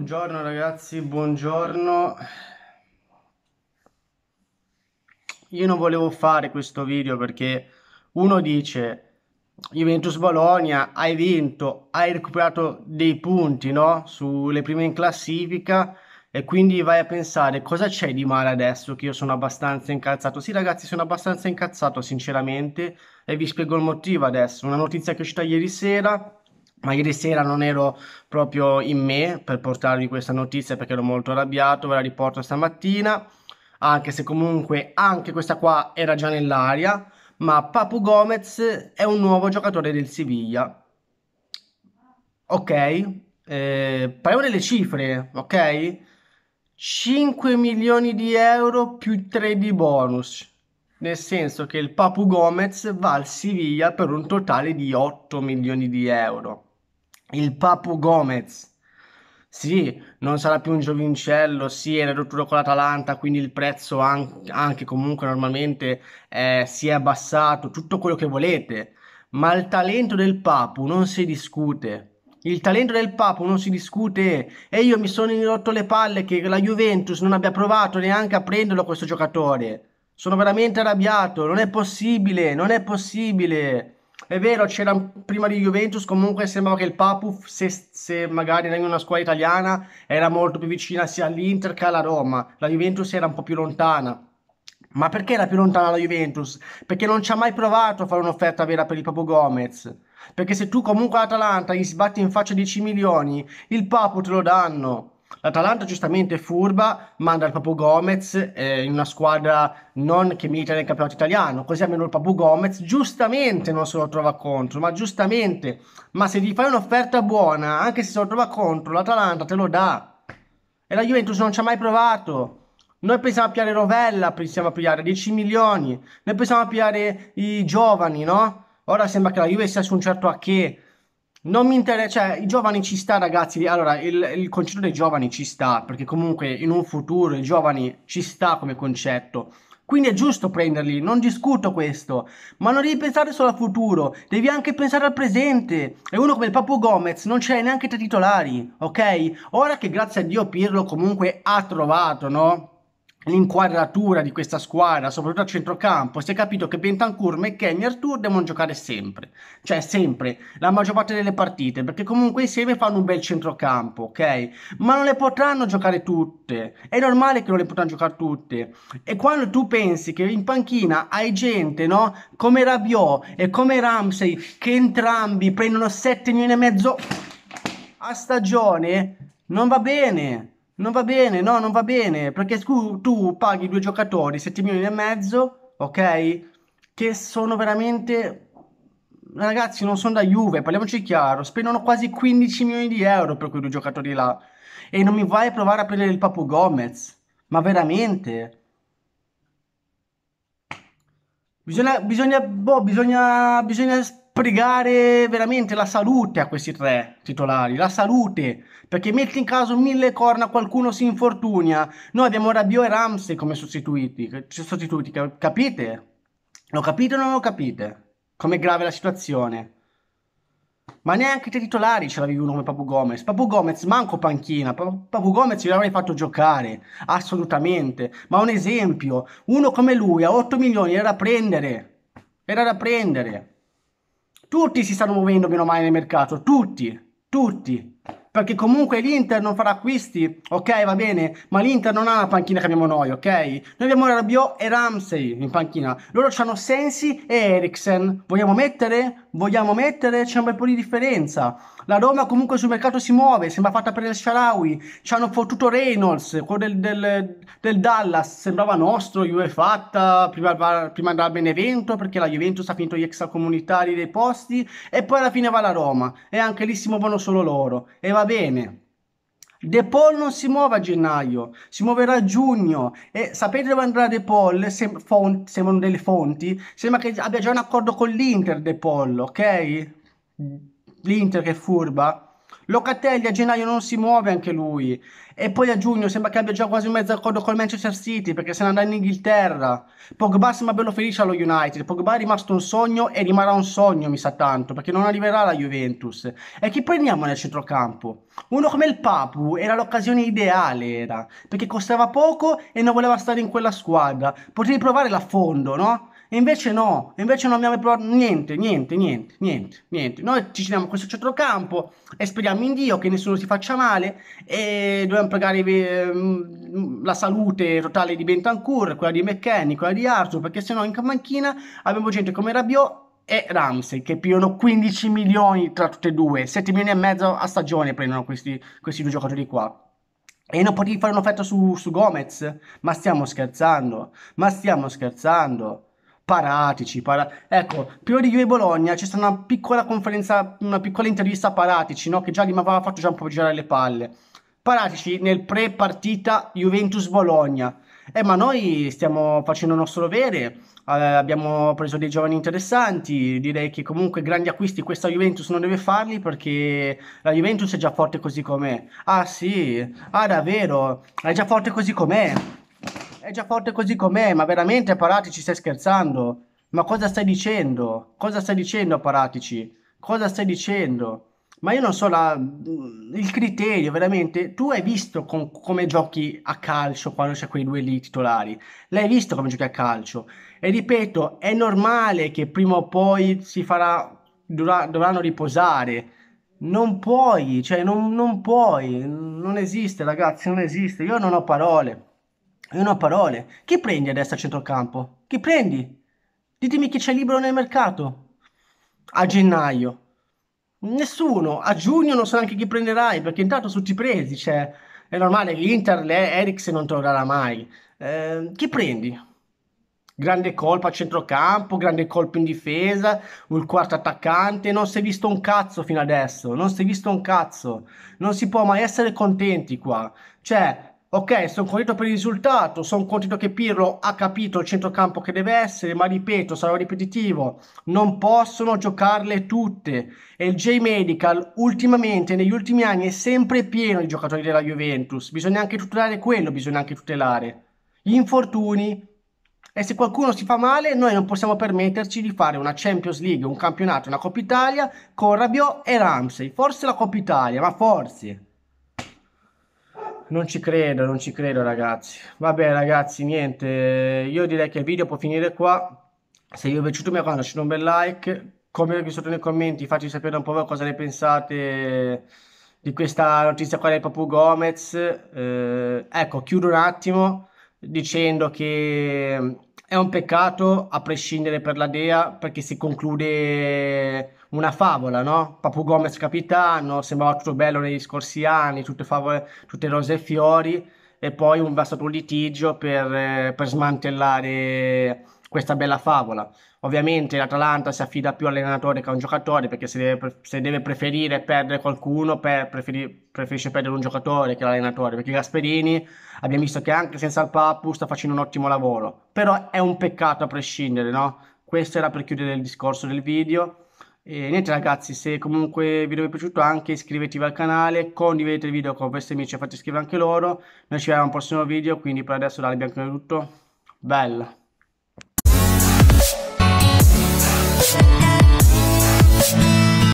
Buongiorno ragazzi, buongiorno. Io non volevo fare questo video perché uno dice Juventus Bologna, hai vinto, hai recuperato dei punti, no? Sulle prime in classifica e quindi vai a pensare cosa c'è di male adesso che io sono abbastanza incazzato. Sì ragazzi, sono abbastanza incazzato sinceramente e vi spiego il motivo adesso. Una notizia che è uscita ieri sera ma ieri sera non ero proprio in me per portarvi questa notizia perché ero molto arrabbiato, ve la riporto stamattina, anche se comunque anche questa qua era già nell'aria, ma Papu Gomez è un nuovo giocatore del Siviglia. Ok, eh, parliamo delle cifre, ok? 5 milioni di euro più 3 di bonus, nel senso che il Papu Gomez va al Siviglia per un totale di 8 milioni di euro il Papu Gomez. Sì, non sarà più un giovincello, sì, è in rottura con l'Atalanta, quindi il prezzo an- anche comunque normalmente eh, si è abbassato, tutto quello che volete, ma il talento del Papu non si discute. Il talento del Papu non si discute e io mi sono rotto le palle che la Juventus non abbia provato neanche a prenderlo questo giocatore. Sono veramente arrabbiato, non è possibile, non è possibile. È vero, c'era prima di Juventus, comunque sembrava che il Papu, se, se magari era in una squadra italiana, era molto più vicina sia all'Inter che alla Roma. La Juventus era un po' più lontana. Ma perché era più lontana la Juventus? Perché non ci ha mai provato a fare un'offerta vera per il Papu Gomez. Perché se tu comunque all'Atalanta gli sbatti in faccia 10 milioni, il Papu te lo danno. L'Atalanta giustamente furba, manda il Papu Gomez eh, in una squadra non che milita nel campionato italiano, così almeno il Papu Gomez giustamente non se lo trova contro, ma giustamente, ma se gli fai un'offerta buona, anche se se lo trova contro, l'Atalanta te lo dà. E la Juventus non ci ha mai provato. Noi pensiamo a pigliare Rovella, pensiamo a pigliare 10 milioni, noi pensiamo a pigliare i giovani, no? Ora sembra che la Juve sia su un certo a che non mi interessa, cioè, i giovani ci sta, ragazzi. Allora, il, il, concetto dei giovani ci sta, perché comunque in un futuro i giovani ci sta come concetto. Quindi è giusto prenderli, non discuto questo, ma non devi pensare solo al futuro, devi anche pensare al presente. E uno come il Papu Gomez non c'è neanche tra titolari, ok? Ora che grazie a Dio Pirlo comunque ha trovato, no? l'inquadratura di questa squadra, soprattutto a centrocampo, si è capito che Bentancur, McKenny e Artur devono giocare sempre, cioè sempre, la maggior parte delle partite, perché comunque insieme fanno un bel centrocampo, ok? Ma non le potranno giocare tutte, è normale che non le potranno giocare tutte. E quando tu pensi che in panchina hai gente, no? Come Rabiot e come Ramsey, che entrambi prendono 7 milioni e mezzo a stagione, non va bene. Non va bene, no, non va bene, perché tu, tu paghi due giocatori, 7 milioni e mezzo, ok? Che sono veramente... Ragazzi, non sono da Juve, parliamoci chiaro, spendono quasi 15 milioni di euro per quei due giocatori là. E non mi vai a provare a prendere il Papu Gomez, ma veramente? Bisogna, bisogna, boh, bisogna, bisogna pregare veramente la salute a questi tre titolari, la salute, perché metti in caso mille corna, qualcuno si infortuna, noi abbiamo Rabio e Ramsey come sostituiti, sostituti, capite? Lo capite o non lo capite? Com'è grave la situazione? Ma neanche i tre titolari ce l'avevi uno come Papu Gomez. Papu Gomez manco panchina. Papu Gomez glielo avrei fatto giocare. Assolutamente. Ma un esempio. Uno come lui a 8 milioni era da prendere. Era da prendere. Tutti si stanno muovendo meno male nel mercato, tutti, tutti perché comunque l'Inter non farà acquisti, ok, va bene, ma l'Inter non ha la panchina che abbiamo noi, ok? Noi abbiamo Rabiot e Ramsey in panchina, loro hanno Sensi e Eriksen, vogliamo mettere? Vogliamo mettere? C'è un bel po' di differenza. La Roma comunque sul mercato si muove, sembra fatta per il Sharawi, ci hanno fottuto Reynolds, quello del, del, del Dallas, sembrava nostro, Juve fatta, prima, prima andava a Benevento perché la Juventus ha finito gli extracomunitari dei posti e poi alla fine va la Roma e anche lì si muovono solo loro. E va bene. De Paul non si muove a gennaio, si muoverà a giugno e sapete dove andrà De Paul? Sem- font- sembrano delle fonti, sembra che abbia già un accordo con l'Inter De Paul, ok? L'Inter che è furba. Locatelli a gennaio non si muove anche lui. E poi a giugno sembra che abbia già quasi mezzo accordo col Manchester City perché se ne andrà in Inghilterra. Pogba sembra bello felice allo United. Pogba è rimasto un sogno e rimarrà un sogno, mi sa tanto, perché non arriverà la Juventus. E chi prendiamo nel centrocampo? Uno come il Papu era l'occasione ideale, era, perché costava poco e non voleva stare in quella squadra. Potevi provare l'affondo, no? E invece no, invece non abbiamo provato niente, niente, niente, niente, niente. Noi ci teniamo questo centrocampo e speriamo in Dio che nessuno si faccia male e dobbiamo pagare eh, mm, la salute totale di Bentancur, quella di McKenny, quella di Arthur, perché sennò in manchina abbiamo gente come Rabiot e Ramsey che prendono 15 milioni tra tutte e due, 7 milioni e mezzo a stagione prendono questi, questi due giocatori qua. E non potevi fare un'offerta su, su Gomez? Ma stiamo scherzando, ma stiamo scherzando. Paratici, para... ecco, prima di Juve Bologna c'è stata una piccola conferenza, una piccola intervista a Paratici, no? che già gli aveva fatto già un po' girare le palle. Paratici nel pre-partita Juventus-Bologna. Eh, ma noi stiamo facendo il nostro dovere, eh, abbiamo preso dei giovani interessanti, direi che comunque grandi acquisti questa Juventus non deve farli perché la Juventus è già forte così com'è. Ah sì, ah davvero, è già forte così com'è è già forte così com'è, ma veramente Paratici stai scherzando? Ma cosa stai dicendo? Cosa stai dicendo Paratici? Cosa stai dicendo? Ma io non so la, mm, il criterio, veramente. Tu hai visto con, come giochi a calcio quando c'è quei due lì titolari. L'hai visto come giochi a calcio. E ripeto, è normale che prima o poi si farà, dovr- dovranno riposare. Non puoi, cioè non, non puoi, non esiste ragazzi, non esiste. Io non ho parole. Io non ho parole. Chi prendi adesso a centrocampo? Chi prendi? Ditemi chi c'è libero nel mercato. A gennaio. Nessuno. A giugno non so neanche chi prenderai, perché intanto tutti presi. Cioè, è normale, l'Inter, l'Eriksen non tornerà mai. Eh, chi prendi? Grande colpo a centrocampo, grande colpo in difesa, un quarto attaccante, non si è visto un cazzo fino adesso, non si è visto un cazzo, non si può mai essere contenti qua. Cioè, Ok, sono contento per il risultato, sono contento che Pirlo ha capito il centrocampo che deve essere, ma ripeto, sarò ripetitivo, non possono giocarle tutte. E il J-Medical ultimamente, negli ultimi anni, è sempre pieno di giocatori della Juventus. Bisogna anche tutelare quello, bisogna anche tutelare gli infortuni. E se qualcuno si fa male, noi non possiamo permetterci di fare una Champions League, un campionato, una Coppa Italia con Rabiot e Ramsey. Forse la Coppa Italia, ma forse. Non ci credo, non ci credo ragazzi. Vabbè ragazzi, niente, io direi che il video può finire qua. Se vi è piaciuto mi raccomando lasciate un bel like, come vi sotto nei commenti, fateci sapere un po' voi cosa ne pensate di questa notizia qua del Papu Gomez. Eh, ecco, chiudo un attimo dicendo che è un peccato a prescindere per la Dea perché si conclude una favola, no? Papu Gomez capitano, sembrava tutto bello negli scorsi anni, tutte, favole, tutte rose e fiori, e poi un, bastato un litigio per, eh, per smantellare questa bella favola. Ovviamente l'Atalanta si affida più all'allenatore che a un giocatore, perché se deve, se deve preferire perdere qualcuno, per, preferi, preferisce perdere un giocatore che l'allenatore, perché Gasperini abbiamo visto che anche senza il Papu sta facendo un ottimo lavoro, però è un peccato a prescindere, no? Questo era per chiudere il discorso del video. E niente ragazzi, se comunque il video vi è piaciuto anche iscrivetevi al canale, condividete il video con vostri amici e fate iscrivere anche loro. Noi ci vediamo al prossimo video, quindi per adesso dalle bianco è tutto. Bella!